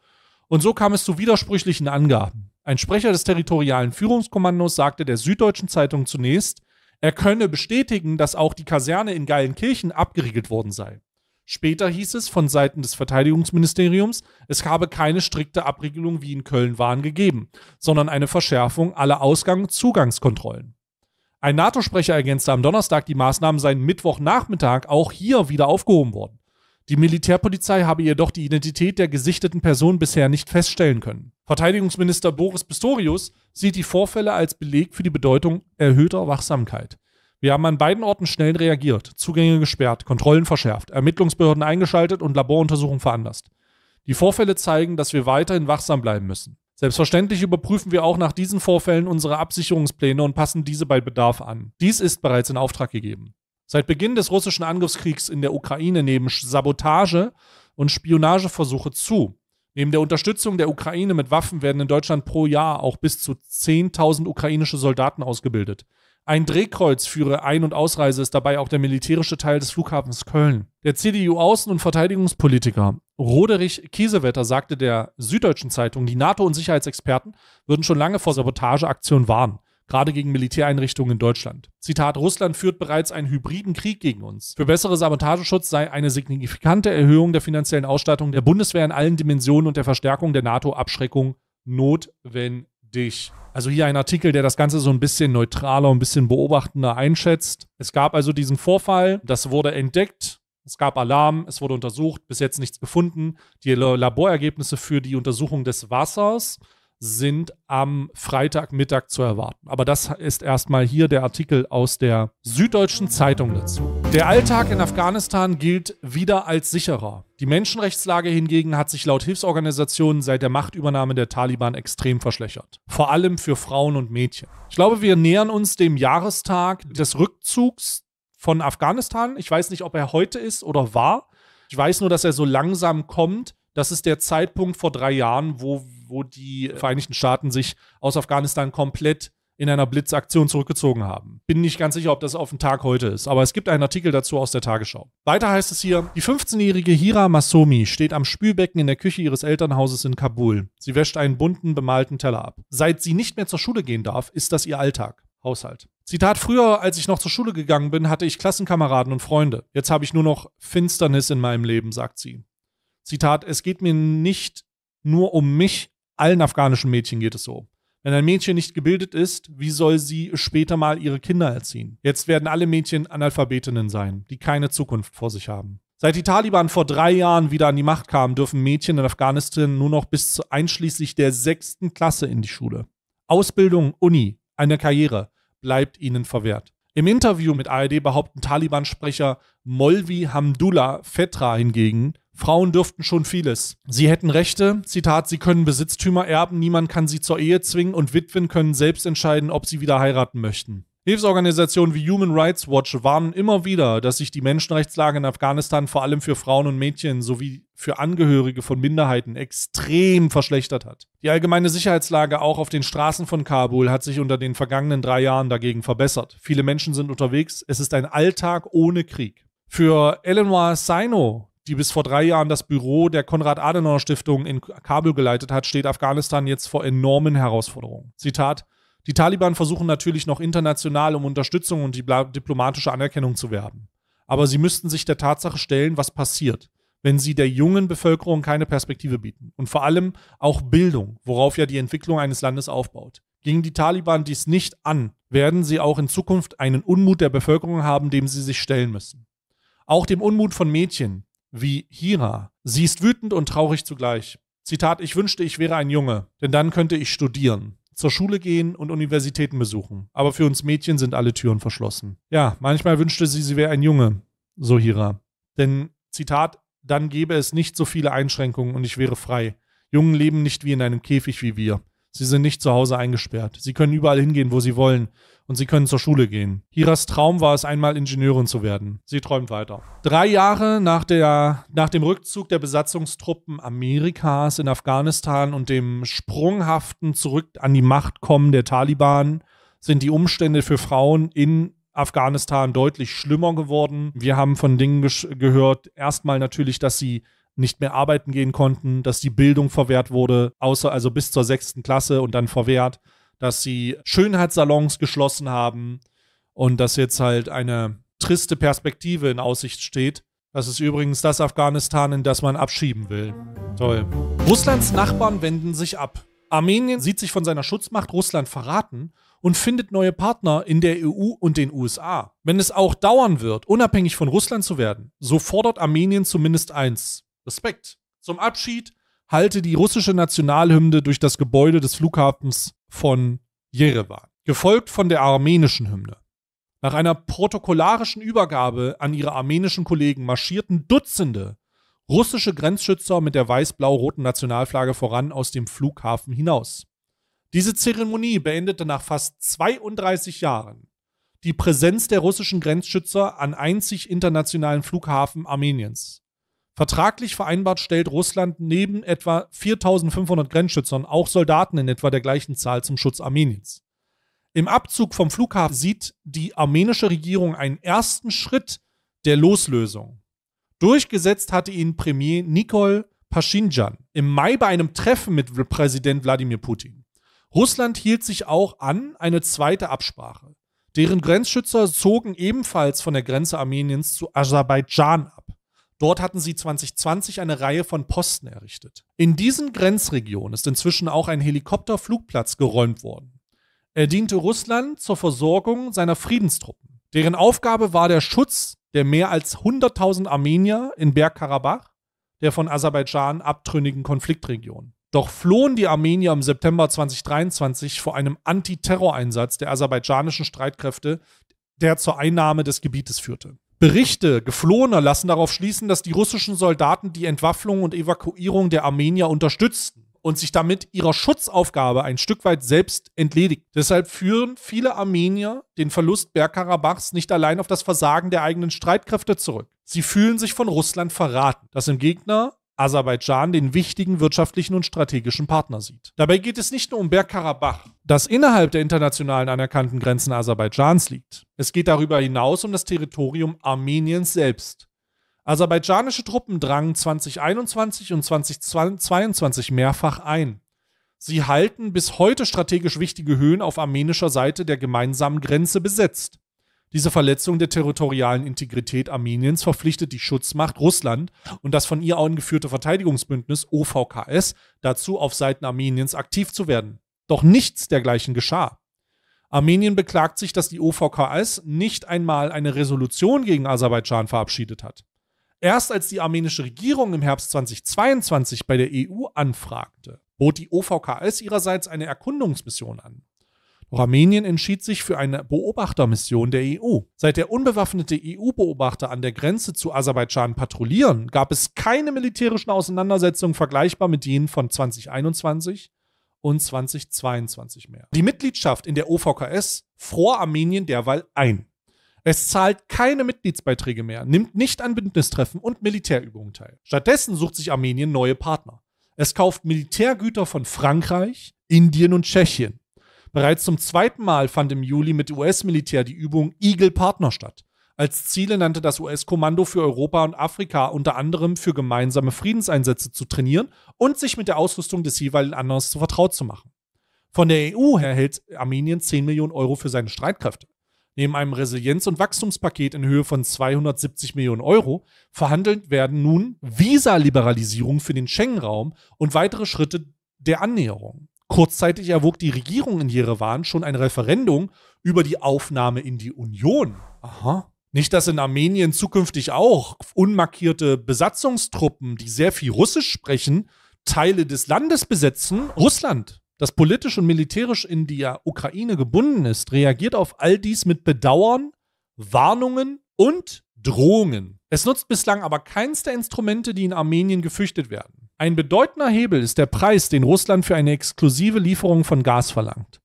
Und so kam es zu widersprüchlichen Angaben. Ein Sprecher des territorialen Führungskommandos sagte der Süddeutschen Zeitung zunächst, er könne bestätigen, dass auch die Kaserne in Geilenkirchen abgeriegelt worden sei. Später hieß es von Seiten des Verteidigungsministeriums, es habe keine strikte Abregelung wie in Köln-Wahn gegeben, sondern eine Verschärfung aller Ausgang- und Zugangskontrollen. Ein NATO-Sprecher ergänzte am Donnerstag, die Maßnahmen seien Mittwochnachmittag auch hier wieder aufgehoben worden. Die Militärpolizei habe jedoch die Identität der gesichteten Person bisher nicht feststellen können. Verteidigungsminister Boris Pistorius sieht die Vorfälle als Beleg für die Bedeutung erhöhter Wachsamkeit. Wir haben an beiden Orten schnell reagiert, Zugänge gesperrt, Kontrollen verschärft, Ermittlungsbehörden eingeschaltet und Laboruntersuchungen veranlasst. Die Vorfälle zeigen, dass wir weiterhin wachsam bleiben müssen. Selbstverständlich überprüfen wir auch nach diesen Vorfällen unsere Absicherungspläne und passen diese bei Bedarf an. Dies ist bereits in Auftrag gegeben. Seit Beginn des russischen Angriffskriegs in der Ukraine nehmen Sabotage und Spionageversuche zu. Neben der Unterstützung der Ukraine mit Waffen werden in Deutschland pro Jahr auch bis zu 10.000 ukrainische Soldaten ausgebildet. Ein Drehkreuz für Ein- und Ausreise ist dabei auch der militärische Teil des Flughafens Köln. Der CDU-Außen- und Verteidigungspolitiker Roderich Kiesewetter sagte der Süddeutschen Zeitung, die NATO- und Sicherheitsexperten würden schon lange vor Sabotageaktionen warnen gerade gegen Militäreinrichtungen in Deutschland. Zitat, Russland führt bereits einen hybriden Krieg gegen uns. Für bessere Sabotageschutz sei eine signifikante Erhöhung der finanziellen Ausstattung der Bundeswehr in allen Dimensionen und der Verstärkung der NATO-Abschreckung notwendig dich. Also hier ein Artikel, der das Ganze so ein bisschen neutraler, ein bisschen beobachtender einschätzt. Es gab also diesen Vorfall, das wurde entdeckt, es gab Alarm, es wurde untersucht, bis jetzt nichts gefunden. Die Laborergebnisse für die Untersuchung des Wassers sind am Freitagmittag zu erwarten. Aber das ist erstmal hier der Artikel aus der Süddeutschen Zeitung dazu. Der Alltag in Afghanistan gilt wieder als sicherer. Die Menschenrechtslage hingegen hat sich laut Hilfsorganisationen seit der Machtübernahme der Taliban extrem verschlechtert. Vor allem für Frauen und Mädchen. Ich glaube, wir nähern uns dem Jahrestag des Rückzugs von Afghanistan. Ich weiß nicht, ob er heute ist oder war. Ich weiß nur, dass er so langsam kommt. Das ist der Zeitpunkt vor drei Jahren, wo, wo die Vereinigten Staaten sich aus Afghanistan komplett in einer Blitzaktion zurückgezogen haben. Bin nicht ganz sicher, ob das auf den Tag heute ist, aber es gibt einen Artikel dazu aus der Tagesschau. Weiter heißt es hier, die 15-jährige Hira Masomi steht am Spülbecken in der Küche ihres Elternhauses in Kabul. Sie wäscht einen bunten, bemalten Teller ab. Seit sie nicht mehr zur Schule gehen darf, ist das ihr Alltag. Haushalt. Zitat, früher, als ich noch zur Schule gegangen bin, hatte ich Klassenkameraden und Freunde. Jetzt habe ich nur noch Finsternis in meinem Leben, sagt sie. Zitat, es geht mir nicht nur um mich, allen afghanischen Mädchen geht es so. Wenn ein Mädchen nicht gebildet ist, wie soll sie später mal ihre Kinder erziehen? Jetzt werden alle Mädchen Analphabetinnen sein, die keine Zukunft vor sich haben. Seit die Taliban vor drei Jahren wieder an die Macht kamen, dürfen Mädchen in Afghanistan nur noch bis zu einschließlich der sechsten Klasse in die Schule. Ausbildung, Uni, eine Karriere bleibt ihnen verwehrt. Im Interview mit ARD behaupten Taliban-Sprecher Molvi Hamdullah Fetra hingegen, Frauen dürften schon vieles. Sie hätten Rechte, Zitat, sie können Besitztümer erben, niemand kann sie zur Ehe zwingen und Witwen können selbst entscheiden, ob sie wieder heiraten möchten. Hilfsorganisationen wie Human Rights Watch warnen immer wieder, dass sich die Menschenrechtslage in Afghanistan vor allem für Frauen und Mädchen sowie für Angehörige von Minderheiten extrem verschlechtert hat. Die allgemeine Sicherheitslage auch auf den Straßen von Kabul hat sich unter den vergangenen drei Jahren dagegen verbessert. Viele Menschen sind unterwegs. Es ist ein Alltag ohne Krieg. Für Eleanor Sino, die bis vor drei Jahren das Büro der Konrad-Adenauer-Stiftung in Kabul geleitet hat, steht Afghanistan jetzt vor enormen Herausforderungen. Zitat die Taliban versuchen natürlich noch international um Unterstützung und die diplomatische Anerkennung zu werben. Aber sie müssten sich der Tatsache stellen, was passiert wenn sie der jungen Bevölkerung keine Perspektive bieten. Und vor allem auch Bildung, worauf ja die Entwicklung eines Landes aufbaut. Gegen die Taliban dies nicht an, werden sie auch in Zukunft einen Unmut der Bevölkerung haben, dem sie sich stellen müssen. Auch dem Unmut von Mädchen wie Hira. Sie ist wütend und traurig zugleich. Zitat, ich wünschte, ich wäre ein Junge, denn dann könnte ich studieren, zur Schule gehen und Universitäten besuchen. Aber für uns Mädchen sind alle Türen verschlossen. Ja, manchmal wünschte sie, sie wäre ein Junge, so Hira. Denn, Zitat, dann gäbe es nicht so viele Einschränkungen und ich wäre frei. Jungen leben nicht wie in einem Käfig wie wir. Sie sind nicht zu Hause eingesperrt. Sie können überall hingehen, wo sie wollen. Und sie können zur Schule gehen. Hiras Traum war es, einmal Ingenieurin zu werden. Sie träumt weiter. Drei Jahre nach, der, nach dem Rückzug der Besatzungstruppen Amerikas in Afghanistan und dem sprunghaften Zurück an die Macht kommen der Taliban sind die Umstände für Frauen in Afghanistan deutlich schlimmer geworden. Wir haben von Dingen gehört, erstmal natürlich, dass sie nicht mehr arbeiten gehen konnten, dass die Bildung verwehrt wurde, außer also bis zur sechsten Klasse und dann verwehrt, dass sie Schönheitssalons geschlossen haben und dass jetzt halt eine triste Perspektive in Aussicht steht. Das ist übrigens das Afghanistan, in das man abschieben will. Toll. Russlands Nachbarn wenden sich ab. Armenien sieht sich von seiner Schutzmacht Russland verraten und findet neue Partner in der EU und den USA. Wenn es auch dauern wird, unabhängig von Russland zu werden, so fordert Armenien zumindest eins. Respekt. Zum Abschied halte die russische Nationalhymne durch das Gebäude des Flughafens von Jerewan, gefolgt von der armenischen Hymne. Nach einer protokollarischen Übergabe an ihre armenischen Kollegen marschierten Dutzende russische Grenzschützer mit der weiß-blau-roten Nationalflagge voran aus dem Flughafen hinaus. Diese Zeremonie beendete nach fast 32 Jahren die Präsenz der russischen Grenzschützer an einzig internationalen Flughafen Armeniens. Vertraglich vereinbart stellt Russland neben etwa 4500 Grenzschützern auch Soldaten in etwa der gleichen Zahl zum Schutz Armeniens. Im Abzug vom Flughafen sieht die armenische Regierung einen ersten Schritt der Loslösung. Durchgesetzt hatte ihn Premier Nikol Paschinjan im Mai bei einem Treffen mit Präsident Wladimir Putin. Russland hielt sich auch an eine zweite Absprache. Deren Grenzschützer zogen ebenfalls von der Grenze Armeniens zu Aserbaidschan ab. Dort hatten sie 2020 eine Reihe von Posten errichtet. In diesen Grenzregionen ist inzwischen auch ein Helikopterflugplatz geräumt worden. Er diente Russland zur Versorgung seiner Friedenstruppen. Deren Aufgabe war der Schutz der mehr als 100.000 Armenier in Bergkarabach, der von Aserbaidschan abtrünnigen Konfliktregion. Doch flohen die Armenier im September 2023 vor einem Antiterroreinsatz der aserbaidschanischen Streitkräfte, der zur Einnahme des Gebietes führte. Berichte Geflohener lassen darauf schließen, dass die russischen Soldaten die Entwaffnung und Evakuierung der Armenier unterstützten und sich damit ihrer Schutzaufgabe ein Stück weit selbst entledigt. Deshalb führen viele Armenier den Verlust Bergkarabachs nicht allein auf das Versagen der eigenen Streitkräfte zurück. Sie fühlen sich von Russland verraten, das im Gegner Aserbaidschan den wichtigen wirtschaftlichen und strategischen Partner sieht. Dabei geht es nicht nur um Bergkarabach, das innerhalb der internationalen anerkannten Grenzen Aserbaidschans liegt. Es geht darüber hinaus um das Territorium Armeniens selbst. Aserbaidschanische Truppen drangen 2021 und 2022 mehrfach ein. Sie halten bis heute strategisch wichtige Höhen auf armenischer Seite der gemeinsamen Grenze besetzt. Diese Verletzung der territorialen Integrität Armeniens verpflichtet die Schutzmacht Russland und das von ihr angeführte Verteidigungsbündnis OVKS dazu, auf Seiten Armeniens aktiv zu werden. Doch nichts dergleichen geschah. Armenien beklagt sich, dass die OVKS nicht einmal eine Resolution gegen Aserbaidschan verabschiedet hat. Erst als die armenische Regierung im Herbst 2022 bei der EU anfragte, bot die OVKS ihrerseits eine Erkundungsmission an. Rumänien entschied sich für eine Beobachtermission der EU. Seit der unbewaffnete EU-Beobachter an der Grenze zu Aserbaidschan patrouillieren, gab es keine militärischen Auseinandersetzungen vergleichbar mit denen von 2021 und 2022 mehr. Die Mitgliedschaft in der OVKS fror Armenien derweil ein. Es zahlt keine Mitgliedsbeiträge mehr, nimmt nicht an Bündnistreffen und Militärübungen teil. Stattdessen sucht sich Armenien neue Partner. Es kauft Militärgüter von Frankreich, Indien und Tschechien. Bereits zum zweiten Mal fand im Juli mit US-Militär die Übung Eagle Partner statt. Als Ziele nannte das US-Kommando für Europa und Afrika unter anderem für gemeinsame Friedenseinsätze zu trainieren und sich mit der Ausrüstung des jeweiligen anderen zu vertraut zu machen. Von der EU erhält Armenien 10 Millionen Euro für seine Streitkräfte. Neben einem Resilienz- und Wachstumspaket in Höhe von 270 Millionen Euro verhandelt werden nun Visa-Liberalisierung für den Schengen-Raum und weitere Schritte der Annäherung. Kurzzeitig erwog die Regierung in Jerewan schon ein Referendum über die Aufnahme in die Union. Aha. Nicht, dass in Armenien zukünftig auch unmarkierte Besatzungstruppen, die sehr viel Russisch sprechen, Teile des Landes besetzen. Russland, das politisch und militärisch in die Ukraine gebunden ist, reagiert auf all dies mit Bedauern, Warnungen und Drohungen. Es nutzt bislang aber keins der Instrumente, die in Armenien gefürchtet werden. Ein bedeutender Hebel ist der Preis, den Russland für eine exklusive Lieferung von Gas verlangt.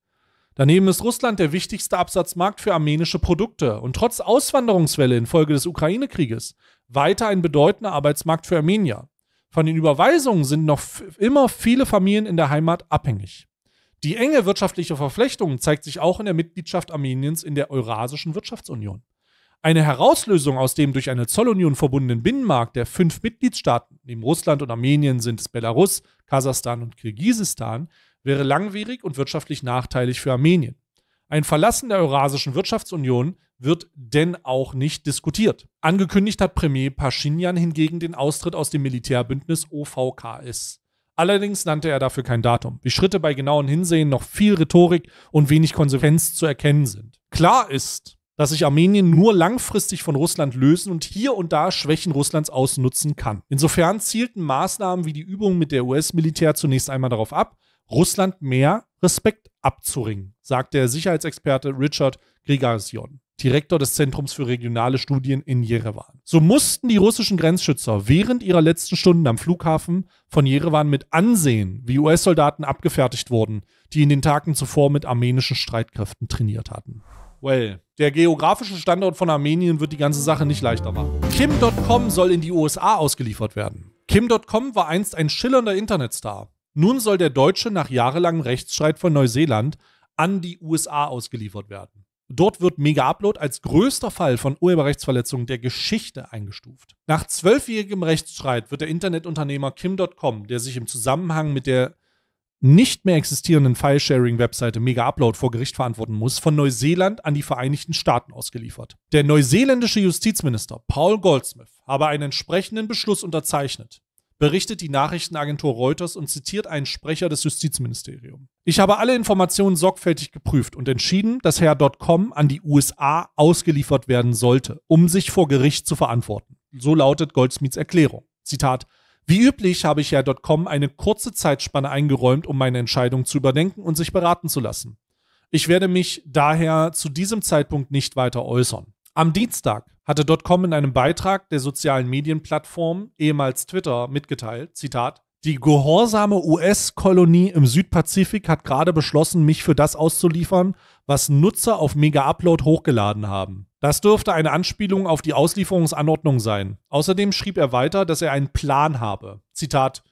Daneben ist Russland der wichtigste Absatzmarkt für armenische Produkte und trotz Auswanderungswelle infolge des Ukraine-Krieges weiter ein bedeutender Arbeitsmarkt für Armenier. Von den Überweisungen sind noch immer viele Familien in der Heimat abhängig. Die enge wirtschaftliche Verflechtung zeigt sich auch in der Mitgliedschaft Armeniens in der Eurasischen Wirtschaftsunion. Eine Herauslösung aus dem durch eine Zollunion verbundenen Binnenmarkt der fünf Mitgliedstaaten, neben Russland und Armenien sind es Belarus, Kasachstan und Kirgisistan, wäre langwierig und wirtschaftlich nachteilig für Armenien. Ein Verlassen der Eurasischen Wirtschaftsunion wird denn auch nicht diskutiert. Angekündigt hat Premier Pashinyan hingegen den Austritt aus dem Militärbündnis OVKS. Allerdings nannte er dafür kein Datum, wie Schritte bei genauem Hinsehen noch viel Rhetorik und wenig Konsequenz zu erkennen sind. Klar ist, dass sich Armenien nur langfristig von Russland lösen und hier und da Schwächen Russlands ausnutzen kann. Insofern zielten Maßnahmen wie die Übung mit der US-Militär zunächst einmal darauf ab, Russland mehr Respekt abzuringen, sagt der Sicherheitsexperte Richard Grigasian. Direktor des Zentrums für regionale Studien in Jerewan. So mussten die russischen Grenzschützer während ihrer letzten Stunden am Flughafen von Jerewan mit ansehen, wie US-Soldaten abgefertigt wurden, die in den Tagen zuvor mit armenischen Streitkräften trainiert hatten. Well, der geografische Standort von Armenien wird die ganze Sache nicht leichter machen. Kim.com soll in die USA ausgeliefert werden. Kim.com war einst ein schillernder Internetstar. Nun soll der Deutsche nach jahrelangem Rechtsstreit von Neuseeland an die USA ausgeliefert werden. Dort wird Mega-Upload als größter Fall von Urheberrechtsverletzungen der Geschichte eingestuft. Nach zwölfjährigem Rechtsstreit wird der Internetunternehmer Kim.com, der sich im Zusammenhang mit der nicht mehr existierenden File-Sharing-Webseite Mega Upload vor Gericht verantworten muss, von Neuseeland an die Vereinigten Staaten ausgeliefert. Der neuseeländische Justizminister Paul Goldsmith habe einen entsprechenden Beschluss unterzeichnet, berichtet die Nachrichtenagentur Reuters und zitiert einen Sprecher des Justizministeriums. Ich habe alle Informationen sorgfältig geprüft und entschieden, dass Herr.com an die USA ausgeliefert werden sollte, um sich vor Gericht zu verantworten. So lautet Goldsmiths Erklärung. Zitat wie üblich habe ich ja .com eine kurze Zeitspanne eingeräumt, um meine Entscheidung zu überdenken und sich beraten zu lassen. Ich werde mich daher zu diesem Zeitpunkt nicht weiter äußern. Am Dienstag hatte .com in einem Beitrag der sozialen Medienplattform, ehemals Twitter, mitgeteilt, Zitat, die gehorsame US-Kolonie im Südpazifik hat gerade beschlossen, mich für das auszuliefern, was Nutzer auf Mega Upload hochgeladen haben. Das dürfte eine Anspielung auf die Auslieferungsanordnung sein. Außerdem schrieb er weiter, dass er einen Plan habe. Zitat: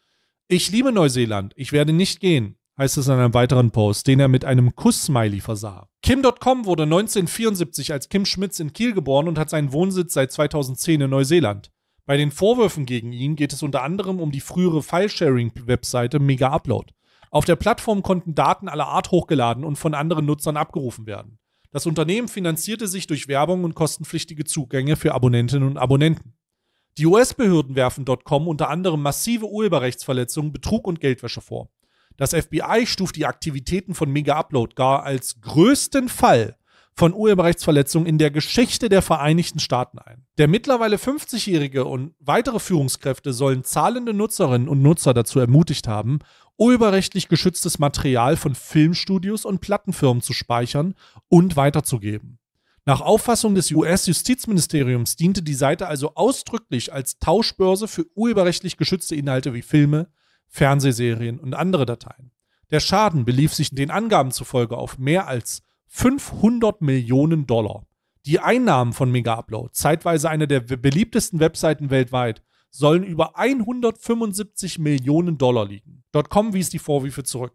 Ich liebe Neuseeland, ich werde nicht gehen, heißt es in einem weiteren Post, den er mit einem Kuss-Smiley versah. Kim.com wurde 1974 als Kim Schmitz in Kiel geboren und hat seinen Wohnsitz seit 2010 in Neuseeland. Bei den Vorwürfen gegen ihn geht es unter anderem um die frühere File-Sharing-Webseite Mega Upload. Auf der Plattform konnten Daten aller Art hochgeladen und von anderen Nutzern abgerufen werden. Das Unternehmen finanzierte sich durch Werbung und kostenpflichtige Zugänge für Abonnentinnen und Abonnenten. Die US-Behörden werfen .com unter anderem massive Urheberrechtsverletzungen, Betrug und Geldwäsche vor. Das FBI stuft die Aktivitäten von Mega Upload gar als größten Fall von Urheberrechtsverletzungen in der Geschichte der Vereinigten Staaten ein. Der mittlerweile 50-jährige und weitere Führungskräfte sollen zahlende Nutzerinnen und Nutzer dazu ermutigt haben, urheberrechtlich geschütztes Material von Filmstudios und Plattenfirmen zu speichern und weiterzugeben. Nach Auffassung des US-Justizministeriums diente die Seite also ausdrücklich als Tauschbörse für urheberrechtlich geschützte Inhalte wie Filme, Fernsehserien und andere Dateien. Der Schaden belief sich den Angaben zufolge auf mehr als 500 Millionen Dollar. Die Einnahmen von Mega Upload, zeitweise eine der beliebtesten Webseiten weltweit, sollen über 175 Millionen Dollar liegen. Dotcom wies die Vorwürfe zurück.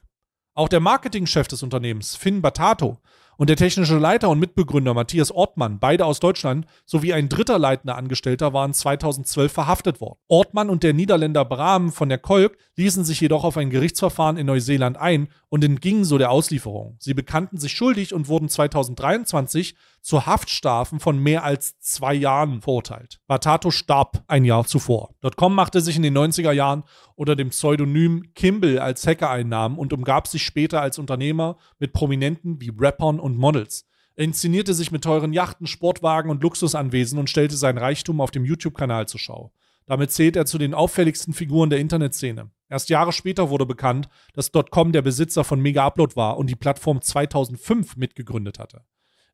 Auch der Marketingchef des Unternehmens, Finn Batato, und der technische Leiter und Mitbegründer Matthias Ortmann, beide aus Deutschland, sowie ein dritter leitender Angestellter waren 2012 verhaftet worden. Ortmann und der Niederländer Brahm von der Kolk ließen sich jedoch auf ein Gerichtsverfahren in Neuseeland ein und entgingen so der Auslieferung. Sie bekannten sich schuldig und wurden 2023 zu Haftstrafen von mehr als zwei Jahren verurteilt. Batato starb ein Jahr zuvor. Dotcom machte sich in den 90er Jahren unter dem Pseudonym Kimball als Hacker Einnahmen und umgab sich später als Unternehmer mit Prominenten wie Rappern und Models. Er inszenierte sich mit teuren Yachten, Sportwagen und Luxusanwesen und stellte seinen Reichtum auf dem YouTube-Kanal zur Schau. Damit zählt er zu den auffälligsten Figuren der Internetszene. Erst Jahre später wurde bekannt, dass .com der Besitzer von Mega Upload war und die Plattform 2005 mitgegründet hatte.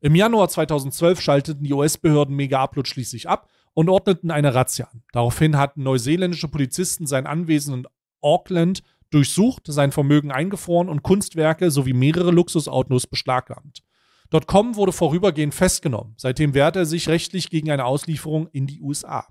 Im Januar 2012 schalteten die US-Behörden Mega Upload schließlich ab und ordneten eine Razzia an. Daraufhin hatten neuseeländische Polizisten sein Anwesen in Auckland durchsucht, sein Vermögen eingefroren und Kunstwerke sowie mehrere Luxusautos beschlagnahmt. .com wurde vorübergehend festgenommen. Seitdem wehrt er sich rechtlich gegen eine Auslieferung in die USA.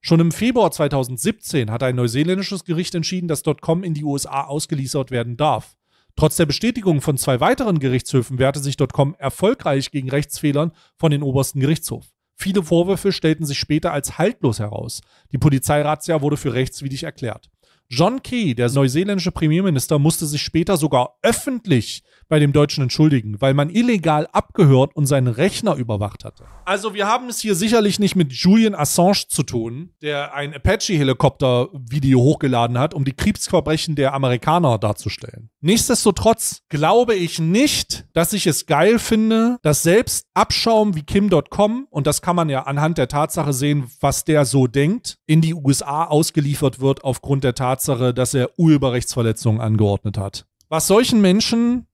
Schon im Februar 2017 hat ein neuseeländisches Gericht entschieden, dass .com in die USA ausgeliefert werden darf. Trotz der Bestätigung von zwei weiteren Gerichtshöfen wehrte sich .com erfolgreich gegen Rechtsfehlern von den obersten Gerichtshof. Viele Vorwürfe stellten sich später als haltlos heraus. Die Polizeirazzia wurde für rechtswidrig erklärt. John Key, der neuseeländische Premierminister, musste sich später sogar öffentlich bei dem Deutschen entschuldigen, weil man illegal abgehört und seinen Rechner überwacht hatte. Also wir haben es hier sicherlich nicht mit Julian Assange zu tun, der ein Apache-Helikopter-Video hochgeladen hat, um die Kriegsverbrechen der Amerikaner darzustellen. Nichtsdestotrotz glaube ich nicht, dass ich es geil finde, dass selbst Abschaum wie Kim.com, und das kann man ja anhand der Tatsache sehen, was der so denkt, in die USA ausgeliefert wird aufgrund der Tatsache, dass er Urheberrechtsverletzungen angeordnet hat. Was solchen Menschen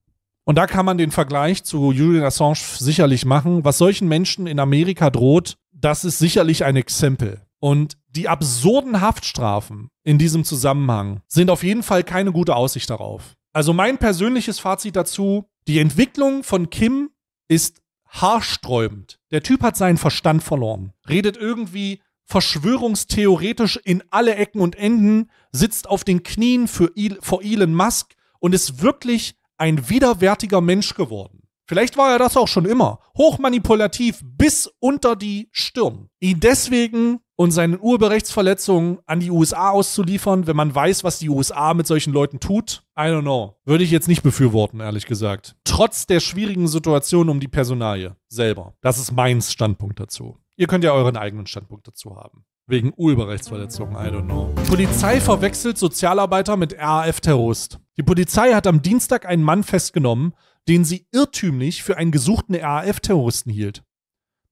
und da kann man den Vergleich zu Julian Assange sicherlich machen. Was solchen Menschen in Amerika droht, das ist sicherlich ein Exempel. Und die absurden Haftstrafen in diesem Zusammenhang sind auf jeden Fall keine gute Aussicht darauf. Also mein persönliches Fazit dazu, die Entwicklung von Kim ist haarsträubend. Der Typ hat seinen Verstand verloren, redet irgendwie verschwörungstheoretisch in alle Ecken und Enden, sitzt auf den Knien für Il vor Elon Musk und ist wirklich ein widerwärtiger Mensch geworden. Vielleicht war er das auch schon immer. Hochmanipulativ bis unter die Stirn. Ihn deswegen und seinen Urheberrechtsverletzungen an die USA auszuliefern, wenn man weiß, was die USA mit solchen Leuten tut? I don't know. Würde ich jetzt nicht befürworten, ehrlich gesagt. Trotz der schwierigen Situation um die Personalie selber. Das ist mein Standpunkt dazu. Ihr könnt ja euren eigenen Standpunkt dazu haben. Wegen Urheberrechtsverletzungen, I don't know. Polizei verwechselt Sozialarbeiter mit RAF-Terrorist. Die Polizei hat am Dienstag einen Mann festgenommen, den sie irrtümlich für einen gesuchten RAF-Terroristen hielt.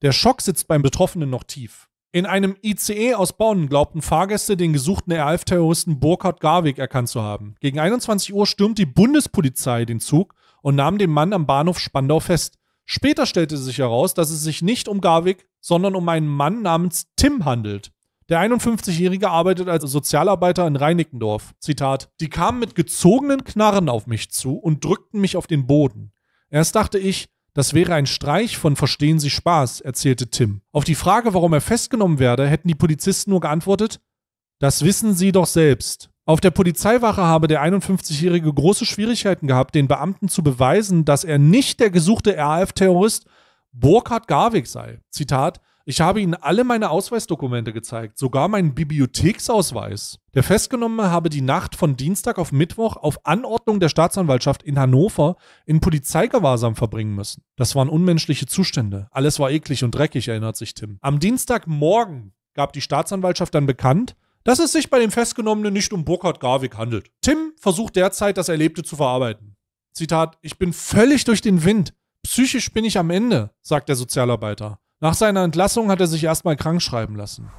Der Schock sitzt beim Betroffenen noch tief. In einem ICE aus Bonn glaubten Fahrgäste, den gesuchten RAF-Terroristen Burkhard Garwig erkannt zu haben. Gegen 21 Uhr stürmt die Bundespolizei den Zug und nahm den Mann am Bahnhof Spandau fest. Später stellte sich heraus, dass es sich nicht um Garwig, sondern um einen Mann namens Tim handelt. Der 51-Jährige arbeitet als Sozialarbeiter in Reinickendorf. Zitat. Die kamen mit gezogenen Knarren auf mich zu und drückten mich auf den Boden. Erst dachte ich, das wäre ein Streich von Verstehen Sie Spaß, erzählte Tim. Auf die Frage, warum er festgenommen werde, hätten die Polizisten nur geantwortet, das wissen Sie doch selbst. Auf der Polizeiwache habe der 51-Jährige große Schwierigkeiten gehabt, den Beamten zu beweisen, dass er nicht der gesuchte RAF-Terrorist Burkhard Garwig sei. Zitat, ich habe ihnen alle meine Ausweisdokumente gezeigt, sogar meinen Bibliotheksausweis. Der Festgenommene habe die Nacht von Dienstag auf Mittwoch auf Anordnung der Staatsanwaltschaft in Hannover in Polizeigewahrsam verbringen müssen. Das waren unmenschliche Zustände. Alles war eklig und dreckig, erinnert sich Tim. Am Dienstagmorgen gab die Staatsanwaltschaft dann bekannt, dass es sich bei dem Festgenommenen nicht um Burkhard Garwig handelt. Tim versucht derzeit, das Erlebte zu verarbeiten. Zitat, ich bin völlig durch den Wind. Psychisch bin ich am Ende, sagt der Sozialarbeiter. Nach seiner Entlassung hat er sich erstmal krank schreiben lassen.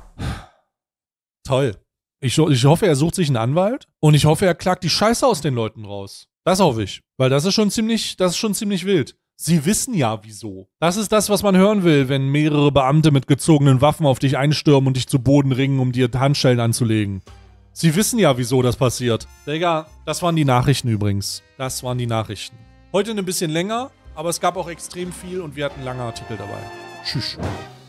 Toll. Ich, ich hoffe, er sucht sich einen Anwalt und ich hoffe, er klagt die Scheiße aus den Leuten raus. Das hoffe ich, weil das ist schon ziemlich, das ist schon ziemlich wild. Sie wissen ja wieso. Das ist das, was man hören will, wenn mehrere Beamte mit gezogenen Waffen auf dich einstürmen und dich zu Boden ringen, um dir Handschellen anzulegen. Sie wissen ja, wieso das passiert. Digga, das waren die Nachrichten übrigens. Das waren die Nachrichten. Heute ein bisschen länger, aber es gab auch extrem viel und wir hatten lange Artikel dabei. t s c